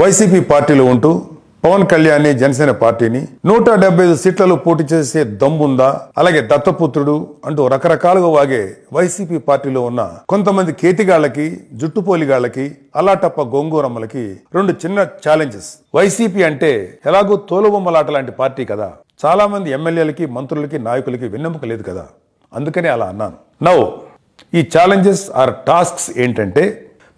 YCP పార్టీలో ఉంటూ పవన్ కళ్యాణ్ జనసేన పార్టీని నూట డెబ్బై ఐదు సీట్లలో పోటీ చేసే దమ్ముందా అలాగే దత్తపుత్రుడు అంటూ రకరకాలుగా వాగే వైసీపీ పార్టీలో ఉన్న కొంతమంది కేతిగాళ్లకి జుట్టుపోలిగాళ్లకి అలాటప్ప గోంగూరమ్మలకి రెండు చిన్న ఛాలెంజెస్ వైసీపీ అంటే ఎలాగో తోలుబొమ్మలాట లాంటి పార్టీ కదా చాలా మంది ఎమ్మెల్యేలకి మంత్రులకి నాయకులకి విన్నెముక లేదు కదా అందుకనే అలా అన్నాను నౌ ఈ ఛాలెంజెస్ ఆర్ టాస్క్స్ ఏంటంటే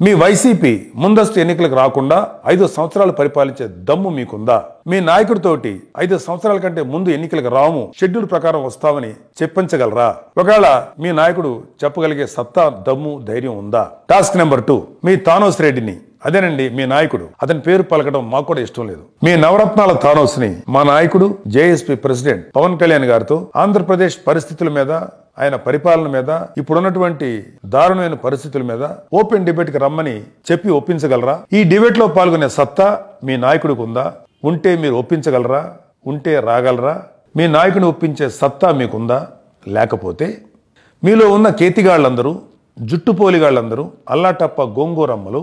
మీ వైసీపీ ముందస్తు ఎన్నికలకు రాకుండా ఐదు సంవత్సరాలు పరిపాలించే దమ్ము మీకుందా మీ నాయకుడితోటి ఐదు సంవత్సరాల కంటే ముందు ఎన్నికలకు రాము షెడ్యూల్ ప్రకారం వస్తామని చెప్పించగలరా ఒకవేళ మీ నాయకుడు చెప్పగలిగే సత్తా దమ్ము ధైర్యం ఉందా టాస్క్ నెంబర్ టూ మీ తానోస్ రెడ్డిని అదేనండి మీ నాయకుడు అతని పేరు పలకడం మాకు కూడా ఇష్టం లేదు మీ నవరత్నాల థానోస్ ని మా నాయకుడు జేఎస్పీ ప్రెసిడెంట్ పవన్ కళ్యాణ్ గారితో ఆంధ్రప్రదేశ్ పరిస్థితుల మీద ఆయన పరిపాలన మీద ఇప్పుడున్నటువంటి దారుణమైన పరిస్థితుల మీద ఓపెన్ డిబేట్ కి రమ్మని చెప్పి ఒప్పించగలరా ఈ డిబేట్ లో పాల్గొనే సత్తా మీ నాయకుడికి ఉందా ఉంటే మీరు ఒప్పించగలరా ఉంటే రాగలరా మీ నాయకుని ఒప్పించే సత్తా మీకుందా లేకపోతే మీలో ఉన్న కేతిగాళ్ళందరూ జుట్టు పోలిగాళ్ళందరూ అల్లాటప్ప గోంగూరమ్మలు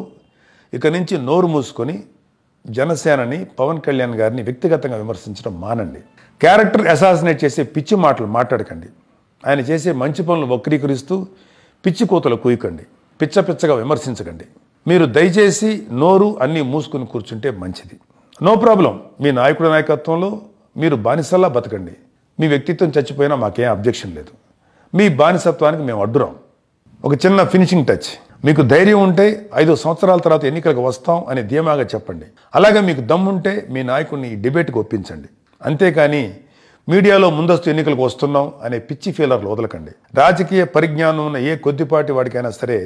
ఇక నుంచి నోరు మూసుకొని జనసేనని పవన్ కళ్యాణ్ గారిని వ్యక్తిగతంగా విమర్శించడం మానండి క్యారెక్టర్ అసాసినేట్ చేసే పిచ్చి మాటలు మాట్లాడకండి ఆయన చేసే మంచి పనులు వక్రీకరిస్తూ పిచ్చి కోతలు కూయకండి పిచ్చ పిచ్చగా విమర్శించకండి మీరు దయచేసి నోరు అన్నీ మూసుకుని కూర్చుంటే మంచిది నో ప్రాబ్లం మీ నాయకుడి నాయకత్వంలో మీరు బానిసల్లా బతకండి మీ వ్యక్తిత్వం చచ్చిపోయినా మాకేం అబ్జెక్షన్ లేదు మీ బానిసత్వానికి మేము అడ్డురాం ఒక చిన్న ఫినిషింగ్ టచ్ మీకు ధైర్యం ఉంటే ఐదు సంవత్సరాల తర్వాత ఎన్నికలకు వస్తాం అని ధీమాగా చెప్పండి అలాగే మీకు దమ్ముంటే మీ నాయకుడిని డిబేట్కి ఒప్పించండి అంతేకాని మీడియాలో ముందస్తు ఎన్నికలకు వస్తున్నాం అనే పిచ్చి ఫీలర్లు వదలకండి రాజకీయ పరిజ్ఞానం ఉన్న ఏ కొద్దిపాటి వాడికైనా సరే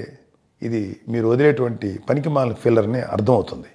ఇది మీరు వదిలేటువంటి పనికిమాల ఫీలర్ని అర్థమవుతుంది